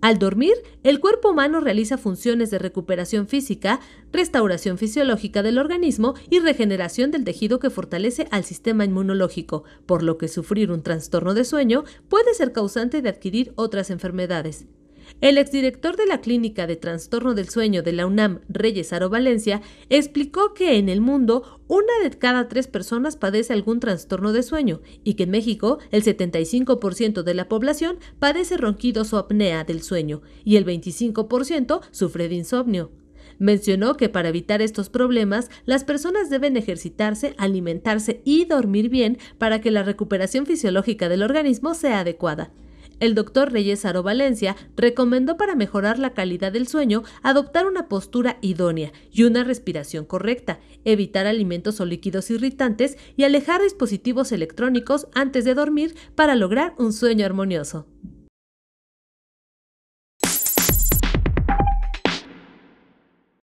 Al dormir, el cuerpo humano realiza funciones de recuperación física, restauración fisiológica del organismo y regeneración del tejido que fortalece al sistema inmunológico, por lo que sufrir un trastorno de sueño puede ser causante de adquirir otras enfermedades. El exdirector de la Clínica de Trastorno del Sueño de la UNAM, Reyes Aro Valencia, explicó que en el mundo una de cada tres personas padece algún trastorno de sueño y que en México el 75% de la población padece ronquidos o apnea del sueño y el 25% sufre de insomnio. Mencionó que para evitar estos problemas, las personas deben ejercitarse, alimentarse y dormir bien para que la recuperación fisiológica del organismo sea adecuada. El doctor Reyes Aro Valencia recomendó para mejorar la calidad del sueño adoptar una postura idónea y una respiración correcta, evitar alimentos o líquidos irritantes y alejar dispositivos electrónicos antes de dormir para lograr un sueño armonioso.